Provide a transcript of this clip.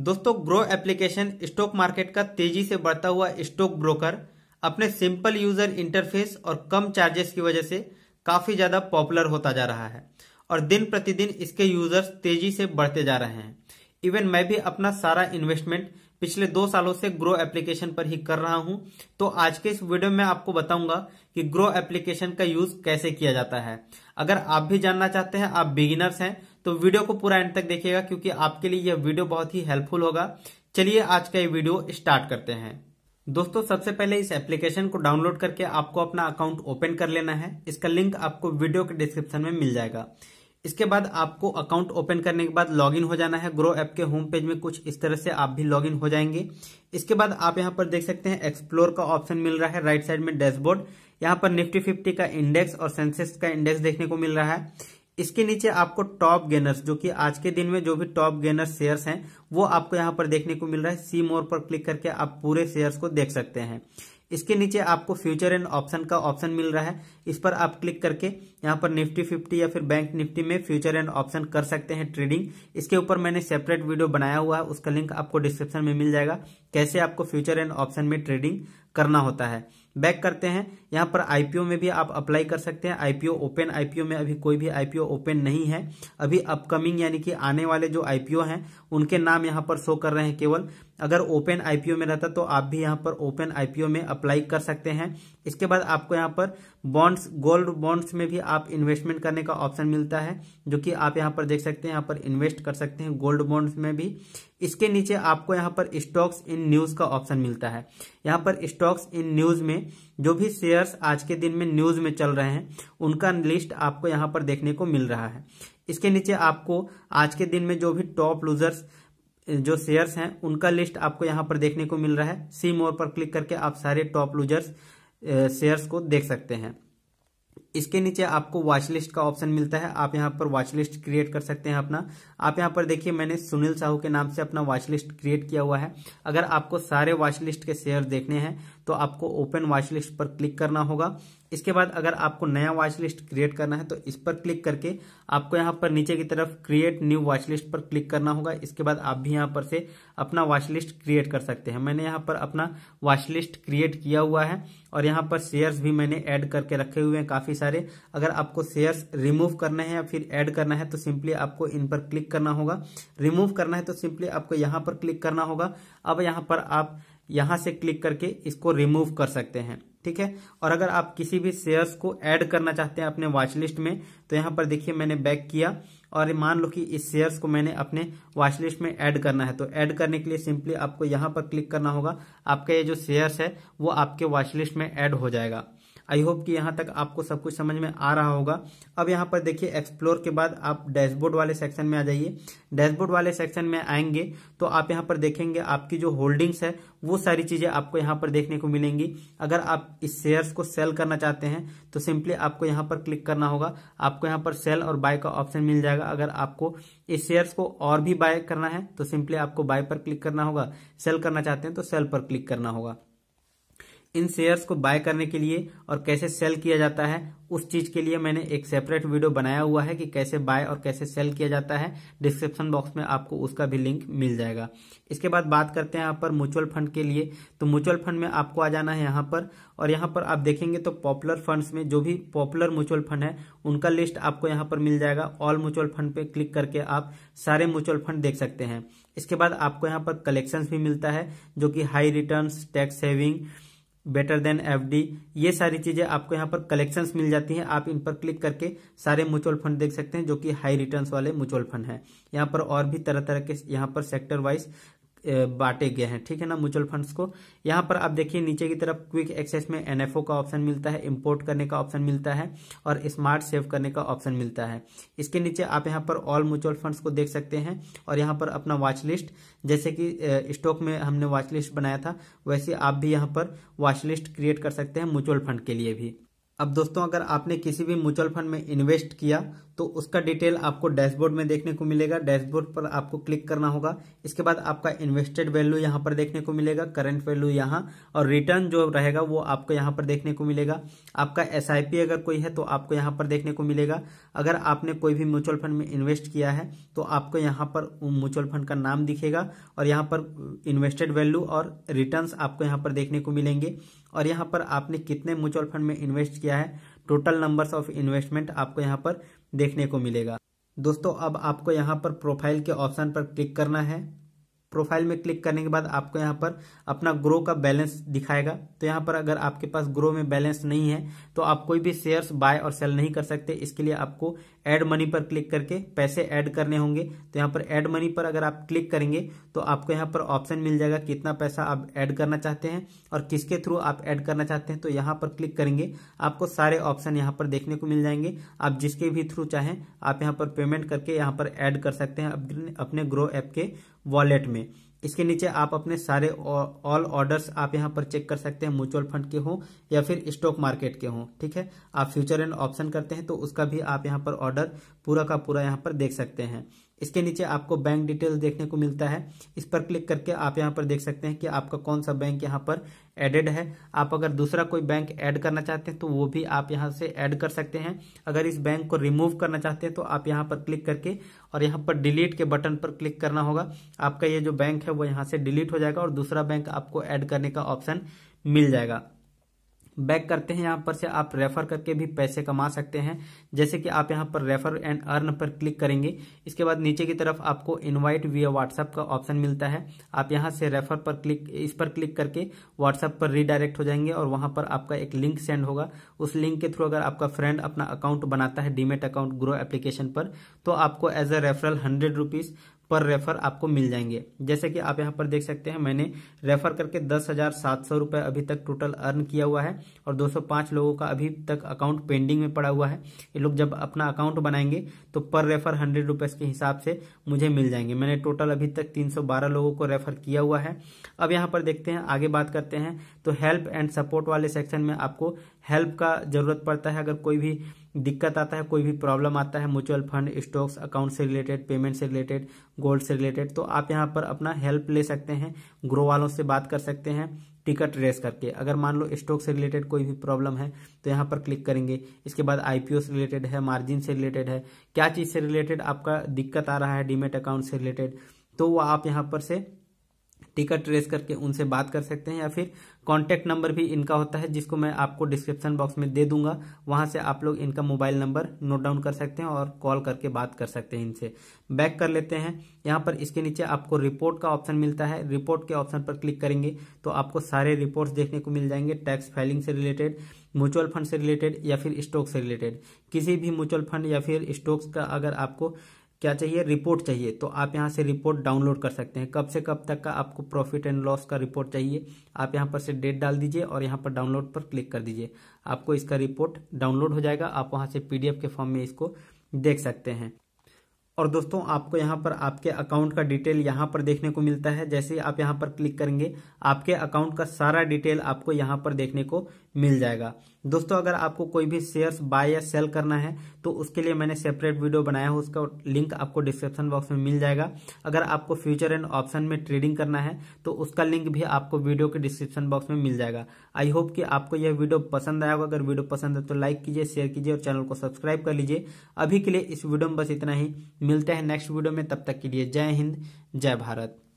दोस्तों grow application stock market का तेजी से बढ़ता हुआ स्टॉक ब्रोकर अपने सिंपल यूजर इंटरफेस और कम चार्जेस की वजह से काफी ज्यादा पॉपुलर होता जा रहा है और दिन प्रतिदिन इसके यूजर्स तेजी से बढ़ते जा रहे हैं इवन मैं भी अपना सारा इन्वेस्टमेंट पिछले दो सालों से ग्रो एप्लीकेशन पर ही कर रहा हूं तो आज के इस वीडियो में आपको बताऊंगा कि ग्रो एप्लीकेशन का यूज कैसे किया जाता है अगर आप भी जानना चाहते हैं आप बिगिनर्स हैं तो वीडियो को पूरा एंड तक देखिएगा क्योंकि आपके लिए यह वीडियो बहुत ही हेल्पफुल होगा चलिए आज का ये वीडियो स्टार्ट करते हैं दोस्तों सबसे पहले इस एप्लीकेशन को डाउनलोड करके आपको अपना अकाउंट ओपन कर लेना है इसका लिंक आपको वीडियो के डिस्क्रिप्शन में मिल जाएगा इसके बाद आपको अकाउंट ओपन करने के बाद लॉगिन हो जाना है ग्रो ऐप के होम पेज में कुछ इस तरह से आप भी लॉगिन हो जाएंगे इसके बाद आप यहाँ पर देख सकते हैं एक्सप्लोर का ऑप्शन मिल रहा है राइट साइड में डैशबोर्ड यहाँ पर निफ्टी फिफ्टी का इंडेक्स और सेंसेक्स का इंडेक्स देखने को मिल रहा है इसके नीचे आपको टॉप गेनर्स जो कि आज के दिन में जो भी टॉप गेनर्स शेयर्स हैं वो आपको यहाँ पर देखने को मिल रहा है सी मोर पर क्लिक करके आप पूरे शेयर्स को देख सकते हैं इसके नीचे आपको फ्यूचर एंड ऑप्शन का ऑप्शन मिल रहा है इस पर आप क्लिक करके यहाँ पर निफ्टी फिफ्टी या फिर बैंक निफ्टी में फ्यूचर एंड ऑप्शन कर सकते हैं ट्रेडिंग इसके ऊपर मैंने सेपरेट वीडियो बनाया हुआ है उसका लिंक आपको डिस्क्रिप्शन में मिल जाएगा कैसे आपको फ्यूचर एंड ऑप्शन में ट्रेडिंग करना होता है बैक करते हैं यहाँ पर आईपीओ में भी आप अप्लाई कर सकते हैं आईपीओ ओपन आईपीओ में अभी कोई भी आईपीओ ओपन नहीं है अभी अपकमिंग यानी कि आने वाले जो आईपीओ हैं उनके नाम यहाँ पर शो कर रहे हैं केवल अगर ओपन आईपीओ में रहता तो आप भी यहाँ पर ओपन आईपीओ में अप्लाई कर सकते हैं इसके बाद आपको यहाँ पर बॉन्ड्स गोल्ड बॉन्ड्स में भी आप इन्वेस्टमेंट करने का ऑप्शन मिलता है जो कि आप यहाँ पर देख सकते हैं यहाँ पर इन्वेस्ट कर सकते हैं गोल्ड बॉन्ड्स में भी इसके नीचे आपको यहाँ पर स्टॉक्स इन न्यूज का ऑप्शन मिलता है यहाँ पर स्टॉक्स इन न्यूज में जो भी शेयर्स आज के दिन में न्यूज में चल रहे हैं उनका लिस्ट आपको यहाँ पर देखने को मिल रहा है इसके नीचे आपको आज के दिन में जो भी टॉप लूजर्स जो शेयर्स हैं उनका लिस्ट आपको यहाँ पर देखने को मिल रहा है सी मोर पर क्लिक करके आप सारे टॉप लूजर्स शेयर्स को देख सकते हैं इसके नीचे आपको वॉच लिस्ट का ऑप्शन मिलता है आप यहाँ पर वाच लिस्ट क्रिएट कर सकते हैं अपना आप यहाँ पर देखिए मैंने सुनील साहू के नाम से अपना वाच लिस्ट क्रिएट किया हुआ है अगर आपको सारे वाच लिस्ट के शेयर देखने हैं तो आपको ओपन वाच लिस्ट पर क्लिक करना होगा इसके बाद अगर आपको नया वाच लिस्ट क्रिएट करना है तो इस पर क्लिक करके आपको यहाँ पर नीचे की तरफ क्रिएट न्यू वॉच लिस्ट पर क्लिक करना होगा इसके बाद आप भी यहाँ पर से अपना वॉच लिस्ट क्रिएट कर सकते हैं मैंने यहाँ पर अपना वाच लिस्ट क्रिएट किया हुआ है और यहाँ पर शेयर्स भी मैंने ऐड करके रखे हुए हैं काफी सारे अगर आपको शेयर्स रिमूव करना है या फिर ऐड करना है तो सिंपली आपको इन पर क्लिक करना होगा रिमूव करना है तो सिंपली आपको यहां पर क्लिक करना होगा अब यहां पर आप यहां से क्लिक करके इसको रिमूव कर सकते हैं ठीक है और अगर आप किसी भी शेयर्स को ऐड करना चाहते हैं अपने वॉच लिस्ट में तो यहाँ पर देखिए मैंने बैक किया और मान लो कि इस शेयर्स को मैंने अपने वॉच लिस्ट में ऐड करना है तो ऐड करने के लिए सिंपली आपको यहां पर क्लिक करना होगा आपका ये जो शेयर्स है वो आपके वॉच लिस्ट में ऐड हो जाएगा आई होप कि यहाँ तक आपको सब कुछ समझ में आ रहा होगा अब यहाँ पर देखिए एक्सप्लोर के बाद आप डैशबोर्ड वाले सेक्शन में आ जाइए डैशबोर्ड वाले सेक्शन में आएंगे तो आप यहाँ पर देखेंगे आपकी जो होल्डिंग्स है वो सारी चीजें आपको यहाँ पर देखने को मिलेंगी अगर आप इस शेयर्स को सेल करना चाहते हैं तो सिंपली आपको यहाँ पर क्लिक करना होगा आपको यहाँ पर सेल और बाय का ऑप्शन मिल जाएगा अगर आपको इस शेयर्स को और भी बाय करना है तो सिंपली आपको बाय पर क्लिक करना होगा सेल करना चाहते हैं तो सेल पर क्लिक करना होगा इन शेयर्स को बाय करने के लिए और कैसे सेल किया जाता है उस चीज के लिए मैंने एक सेपरेट वीडियो बनाया हुआ है कि कैसे बाय और कैसे सेल किया जाता है डिस्क्रिप्शन बॉक्स में आपको उसका भी लिंक मिल जाएगा इसके बाद बात करते हैं यहाँ पर म्यूचुअल फंड के लिए तो म्यूचुअल फंड में आपको आ जाना है यहाँ पर और यहाँ पर आप देखेंगे तो पॉपुलर फंड में जो भी पॉपुलर म्यूचुअल फंड है उनका लिस्ट आपको यहाँ पर मिल जाएगा ऑल म्यूचुअल फंड पे क्लिक करके आप सारे म्यूचुअल फंड देख सकते हैं इसके बाद आपको यहाँ पर कलेक्शन भी मिलता है जो कि high return tax saving better than FD ये सारी चीजें आपको यहाँ पर कलेक्शंस मिल जाती हैं आप इन पर क्लिक करके सारे म्यूचुअल फंड देख सकते हैं जो कि हाई रिटर्न्स वाले म्यूचुअल फंड हैं यहाँ पर और भी तरह तरह के यहाँ पर सेक्टर वाइज बांटे गए हैं ठीक है ना म्यूचुअल फंड्स को यहाँ पर आप देखिए नीचे की तरफ क्विक एक्सेस में एनएफओ का ऑप्शन मिलता है इंपोर्ट करने का ऑप्शन मिलता है और स्मार्ट सेव करने का ऑप्शन मिलता है इसके नीचे आप यहाँ पर ऑल म्यूचुअल फंड्स को देख सकते हैं और यहाँ पर अपना वाच लिस्ट जैसे कि स्टॉक में हमने वाच लिस्ट बनाया था वैसे आप भी यहाँ पर वाच लिस्ट क्रिएट कर सकते हैं म्यूचुअल फंड के लिए भी अब दोस्तों अगर आपने किसी भी म्यूचुअल फंड में इन्वेस्ट किया तो उसका डिटेल आपको डैशबोर्ड में देखने को मिलेगा डैशबोर्ड पर आपको क्लिक करना होगा इसके बाद आपका इन्वेस्टेड वैल्यू यहाँ पर देखने को मिलेगा करंट वैल्यू यहाँ और रिटर्न जो रहेगा वो आपको यहाँ पर देखने को मिलेगा आपका एस अगर कोई है तो आपको यहाँ पर देखने को मिलेगा अगर आपने कोई भी म्यूचुअल फंड में इन्वेस्ट किया है तो आपको यहाँ पर म्यूचुअल फंड का नाम दिखेगा और यहाँ पर इन्वेस्टेड वैल्यू और रिटर्न आपको यहाँ पर देखने को मिलेंगे और यहाँ पर आपने कितने म्यूचुअल फंड में इन्वेस्ट किया है टोटल नंबर्स ऑफ इन्वेस्टमेंट आपको यहाँ पर देखने को मिलेगा दोस्तों अब आपको यहाँ पर प्रोफाइल के ऑप्शन पर क्लिक करना है प्रोफाइल में क्लिक करने के बाद आपको यहाँ पर अपना ग्रो का बैलेंस दिखाएगा तो यहाँ पर अगर आपके पास ग्रो में बैलेंस नहीं है तो आप कोई भी शेयर्स बाय और सेल नहीं कर सकते इसके लिए आपको ऐड मनी पर क्लिक करके पैसे ऐड करने होंगे तो यहाँ पर एड मनी पर अगर आप क्लिक करेंगे तो आपको यहाँ पर ऑप्शन मिल जाएगा कितना पैसा आप ऐड करना चाहते हैं और किसके थ्रू आप ऐड करना चाहते हैं तो यहाँ पर क्लिक करेंगे आपको सारे ऑप्शन यहाँ पर देखने को मिल जाएंगे आप जिसके भी थ्रू चाहें आप यहाँ पर पेमेंट करके यहाँ पर ऐड कर सकते हैं अपने ग्रो ऐप के वॉलेट में इसके नीचे आप अपने सारे ऑल ऑर्डर्स आप यहाँ पर चेक कर सकते हैं म्यूचुअल फंड के हों या फिर स्टॉक मार्केट के हों ठीक है आप फ्यूचर एंड ऑप्शन करते हैं तो उसका भी आप यहाँ पर ऑर्डर पूरा का पूरा यहाँ पर देख सकते हैं इसके नीचे आपको बैंक डिटेल देखने को मिलता है इस पर क्लिक करके आप यहाँ पर देख सकते हैं कि आपका कौन सा बैंक यहाँ पर एडेड है आप अगर दूसरा कोई बैंक ऐड करना चाहते हैं तो वो भी आप यहाँ से ऐड कर सकते हैं अगर इस बैंक को रिमूव करना चाहते हैं तो आप यहाँ पर क्लिक करके और यहाँ पर डिलीट के बटन पर क्लिक करना होगा आपका ये जो बैंक है वो यहाँ से डिलीट हो जाएगा और दूसरा बैंक आपको ऐड करने का ऑप्शन मिल जाएगा बैक करते हैं यहाँ पर से आप रेफर करके भी पैसे कमा सकते हैं जैसे कि आप यहाँ पर रेफर एंड अर्न पर क्लिक करेंगे इसके बाद नीचे की तरफ आपको इनवाइट वी व्हाट्सएप का ऑप्शन मिलता है आप यहाँ से रेफर पर क्लिक इस पर क्लिक करके व्हाट्सएप पर रीडायरेक्ट हो जाएंगे और वहाँ पर आपका एक लिंक सेंड होगा उस लिंक के थ्रू अगर आपका फ्रेंड अपना अकाउंट बनाता है डीमेट अकाउंट ग्रो एप्लीकेशन पर तो आपको as a referral hundred rupees पर रेफर आपको मिल जाएंगे जैसे कि आप यहाँ पर देख सकते हैं मैंने रेफर करके दस हजार सात सौ रुपए अभी तक टोटल अर्न किया हुआ है और 205 लोगों का अभी तक अकाउंट पेंडिंग में पड़ा हुआ है ये लोग जब अपना अकाउंट बनाएंगे तो पर रेफर हंड्रेड रुपीज़ के हिसाब से मुझे मिल जाएंगे मैंने टोटल अभी तक 312 लोगों को रेफर किया हुआ है अब यहाँ पर देखते हैं आगे बात करते हैं तो हेल्प एंड सपोर्ट वाले सेक्शन में आपको हेल्प का जरूरत पड़ता है अगर कोई भी दिक्कत आता है कोई भी प्रॉब्लम आता है म्यूचुअल फंड स्टॉक्स अकाउंट से रिलेटेड पेमेंट से रिलेटेड गोल्ड से रिलेटेड तो आप यहाँ पर अपना हेल्प ले सकते हैं ग्रो वालों से बात कर सकते हैं टिकट रेस करके अगर मान लो स्टॉक से रिलेटेड कोई भी प्रॉब्लम है तो यहाँ पर क्लिक करेंगे इसके बाद आईपीओ से रिलेटेड है मार्जिन से रिलेटेड है क्या चीज़ से रिलेटेड आपका दिक्कत आ रहा है डीमेट अकाउंट से रिलेटेड तो वो आप यहाँ पर से टिकट ट्रेस करके उनसे बात कर सकते हैं या फिर कॉन्टैक्ट नंबर भी इनका होता है जिसको मैं आपको डिस्क्रिप्शन बॉक्स में दे दूंगा वहां से आप लोग इनका मोबाइल नंबर नोट डाउन कर सकते हैं और कॉल करके बात कर सकते हैं इनसे बैक कर लेते हैं यहां पर इसके नीचे आपको रिपोर्ट का ऑप्शन मिलता है रिपोर्ट के ऑप्शन पर क्लिक करेंगे तो आपको सारे रिपोर्ट्स देखने को मिल जाएंगे टैक्स फाइलिंग से रिलेटेड म्यूचुअल फंड से रिलेटेड या फिर स्टॉक से रिलेटेड किसी भी म्यूचुअल फंड या फिर स्टॉक्स का अगर आपको क्या चाहिए रिपोर्ट चाहिए तो आप यहाँ से रिपोर्ट डाउनलोड कर सकते हैं कब से कब तक का आपको प्रॉफिट एंड लॉस का रिपोर्ट चाहिए आप यहाँ पर से डेट डाल दीजिए और यहाँ पर डाउनलोड पर क्लिक कर दीजिए आपको इसका रिपोर्ट डाउनलोड हो जाएगा आप वहाँ से पीडीएफ के फॉर्म में इसको देख सकते हैं और दोस्तों आपको यहाँ पर आपके अकाउंट का डिटेल यहाँ पर देखने को मिलता है जैसे आप यहाँ पर क्लिक करेंगे आपके अकाउंट का सारा डिटेल आपको यहाँ पर देखने को मिल जाएगा दोस्तों अगर आपको कोई भी शेयर्स बाय या सेल करना है तो उसके लिए मैंने सेपरेट वीडियो बनाया है उसका लिंक आपको डिस्क्रिप्शन बॉक्स में मिल जाएगा अगर आपको फ्यूचर एंड ऑप्शन में ट्रेडिंग करना है तो उसका लिंक भी आपको वीडियो के डिस्क्रिप्शन बॉक्स में मिल जाएगा आई होप कि आपको यह वीडियो पसंद आया होगा अगर वीडियो पसंद है तो लाइक कीजिए शेयर कीजिए और चैनल को सब्सक्राइब कर लीजिए अभी के लिए इस वीडियो में बस इतना ही मिलते हैं नेक्स्ट वीडियो में तब तक के लिए जय हिंद जय भारत